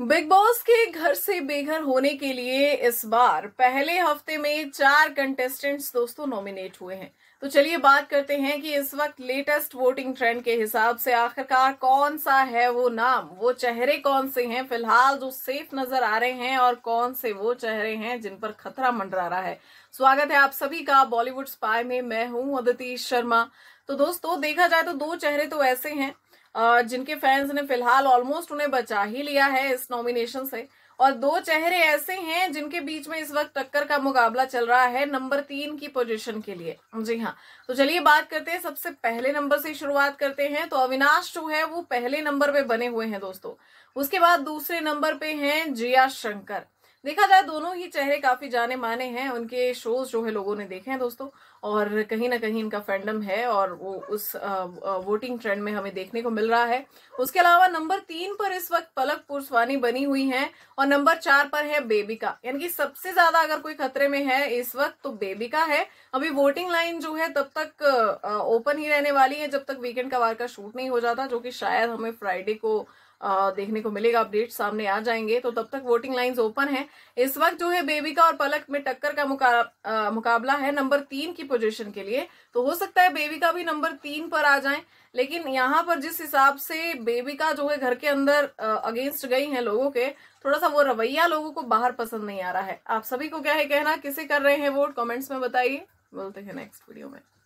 big boss के घर से बेघर होने के लिए इस बार पहले हफ्ते में चार कंटेस्टेंट्स दोस्तों नॉमिनेट हुए हैं तो चलिए बात करते हैं कि इस वक्त लेटेस्ट वोटिंग ट्रेंड के हिसाब से आखिरकार कौन सा है वो नाम वो चेहरे कौन से हैं फिलहाल जो सेफ नजर आ रहे हैं और कौन से वो चेहरे हैं जिन पर खतरा मंडरा रहा है स्वागत है आप सभी का बॉलीवुड स्पाई में मैं हूं अदिति शर्मा तो दोस्तों देखा जाए तो दो चेहरे तो ऐसे हैं जिनके फैंस ने फिलहाल ऑलमोस्ट उन्हें बचा ही लिया है इस नॉमिनेशन से और दो चेहरे ऐसे हैं जिनके बीच में इस वक्त टक्कर का मुकाबला चल रहा है नंबर तीन की पोजीशन के लिए जी हाँ तो चलिए बात करते हैं सबसे पहले नंबर से शुरुआत करते हैं तो अविनाश जो है वो पहले नंबर पे बने हुए हैं दोस्तों उसके बाद दूसरे नंबर पे हैं जिया शंकर देखा जाए दोनों ही चेहरे काफी जाने माने हैं उनके शोज जो है लोगों ने देखे हैं दोस्तों और कहीं ना कहीं इनका फैंडम है और वो उस वोटिंग ट्रेंड में हमें देखने को मिल रहा है उसके अलावा नंबर तीन पर इस वक्त पलक पुरस्वानी बनी हुई हैं और नंबर चार पर है बेबिका यानी कि सबसे ज्यादा अगर कोई खतरे में है इस वक्त तो बेबिका है अभी वोटिंग लाइन जो है तब तक ओपन ही रहने वाली है जब तक वीकेंड का वार का शूट नहीं हो जाता जो कि शायद हमें फ्राइडे को देखने को मिलेगा अपडेट सामने आ जाएंगे तो तब तक वोटिंग लाइन ओपन है इस वक्त जो है बेबिका और पलक में टक्कर का मुका, मुकाबला है नंबर तीन की पोजीशन के लिए तो हो सकता है बेबिका भी नंबर तीन पर आ जाए लेकिन यहाँ पर जिस हिसाब से बेबिका जो है घर के अंदर अगेंस्ट गई है लोगों के थोड़ा सा वो रवैया लोगों को बाहर पसंद नहीं आ रहा है आप सभी को क्या है कहना किसे कर रहे हैं वोट कॉमेंट्स में बताइए बोलते हैं नेक्स्ट वीडियो में